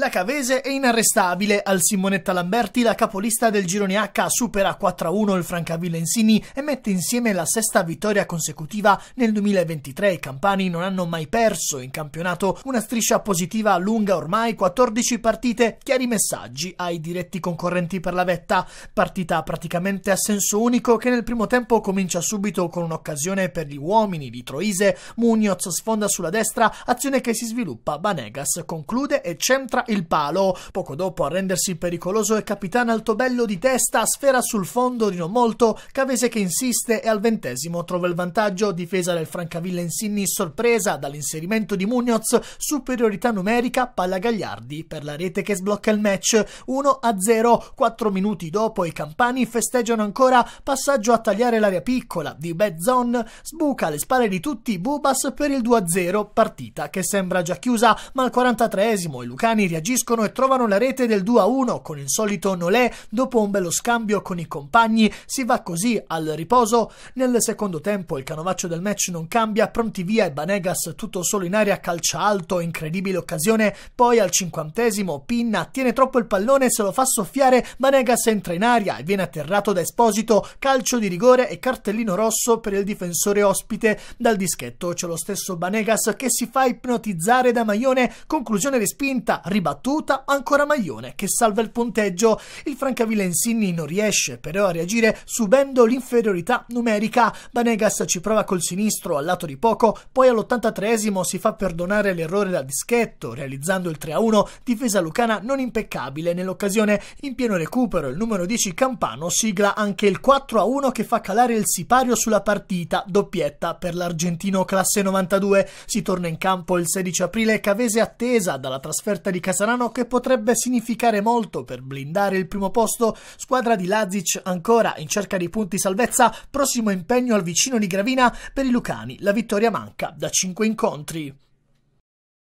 La Cavese è inarrestabile, al Simonetta Lamberti la capolista del girone H supera 4-1 il Francavilla Insini e mette insieme la sesta vittoria consecutiva nel 2023. I campani non hanno mai perso in campionato, una striscia positiva lunga ormai 14 partite, chiari messaggi ai diretti concorrenti per la vetta, partita praticamente a senso unico che nel primo tempo comincia subito con un'occasione per gli uomini di Troise, Munoz sfonda sulla destra, azione che si sviluppa, Banegas conclude e centra il palo. Poco dopo a rendersi pericoloso è Capitan Altobello di testa, sfera sul fondo di non molto, Cavese che insiste e al ventesimo trova il vantaggio, difesa del Francavilla Insigni sorpresa dall'inserimento di Munoz, superiorità numerica, palla Gagliardi per la rete che sblocca il match, 1-0, 4 minuti dopo i campani festeggiano ancora, passaggio a tagliare l'area piccola di Bezzon, sbuca alle spalle di tutti Bubas per il 2-0, partita che sembra già chiusa, ma al 43esimo i Lucani reagiscono reagiscono e trovano la rete del 2-1 con il solito Nolè dopo un bello scambio con i compagni, si va così al riposo. Nel secondo tempo il canovaccio del match non cambia, pronti via e Banegas tutto solo in aria calcia alto, incredibile occasione, poi al cinquantesimo Pinna tiene troppo il pallone, se lo fa soffiare, Banegas entra in aria e viene atterrato da Esposito, calcio di rigore e cartellino rosso per il difensore ospite. Dal dischetto c'è lo stesso Banegas che si fa ipnotizzare da Maione, conclusione respinta, ribalta battuta, ancora Maglione che salva il punteggio. Il Francavilla Insigni non riesce però a reagire subendo l'inferiorità numerica. Banegas ci prova col sinistro al lato di poco, poi all'83esimo si fa perdonare l'errore da dischetto, realizzando il 3-1, difesa lucana non impeccabile. Nell'occasione in pieno recupero il numero 10 Campano sigla anche il 4-1 che fa calare il sipario sulla partita, doppietta per l'argentino classe 92. Si torna in campo il 16 aprile, Cavese attesa dalla trasferta di Casablanca Cassarano che potrebbe significare molto per blindare il primo posto. Squadra di Lazic ancora in cerca di punti salvezza, prossimo impegno al vicino di Gravina per i Lucani. La vittoria manca da 5 incontri.